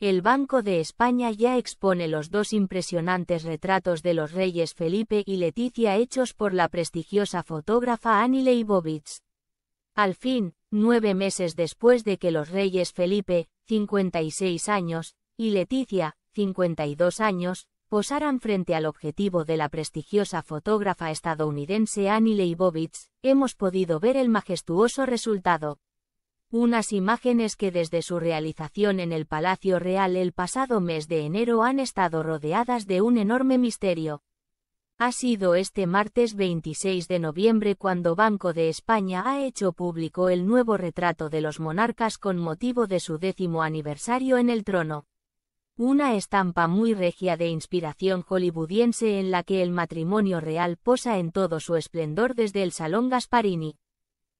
El Banco de España ya expone los dos impresionantes retratos de los reyes Felipe y Leticia hechos por la prestigiosa fotógrafa Annie Leibovitz. Al fin, nueve meses después de que los reyes Felipe, 56 años, y Leticia, 52 años, posaran frente al objetivo de la prestigiosa fotógrafa estadounidense Annie Leibovitz, hemos podido ver el majestuoso resultado unas imágenes que desde su realización en el Palacio Real el pasado mes de enero han estado rodeadas de un enorme misterio. Ha sido este martes 26 de noviembre cuando Banco de España ha hecho público el nuevo retrato de los monarcas con motivo de su décimo aniversario en el trono. Una estampa muy regia de inspiración hollywoodiense en la que el matrimonio real posa en todo su esplendor desde el Salón Gasparini.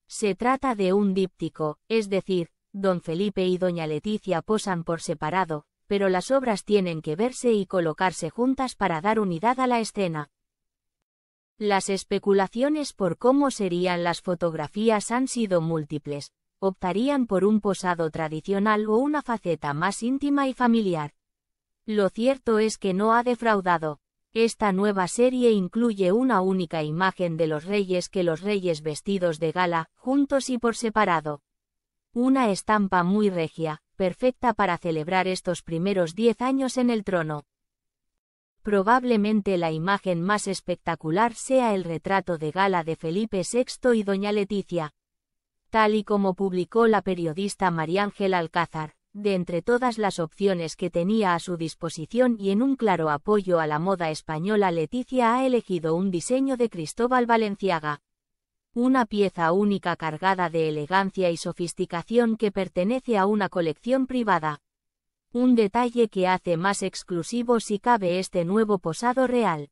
Se trata de un díptico, es decir, don Felipe y doña Leticia posan por separado, pero las obras tienen que verse y colocarse juntas para dar unidad a la escena. Las especulaciones por cómo serían las fotografías han sido múltiples, optarían por un posado tradicional o una faceta más íntima y familiar. Lo cierto es que no ha defraudado. Esta nueva serie incluye una única imagen de los reyes que los reyes vestidos de gala, juntos y por separado. Una estampa muy regia, perfecta para celebrar estos primeros diez años en el trono. Probablemente la imagen más espectacular sea el retrato de gala de Felipe VI y Doña Leticia. Tal y como publicó la periodista María Ángel Alcázar, de entre todas las opciones que tenía a su disposición y en un claro apoyo a la moda española Leticia ha elegido un diseño de Cristóbal Valenciaga. Una pieza única cargada de elegancia y sofisticación que pertenece a una colección privada. Un detalle que hace más exclusivo si cabe este nuevo posado real.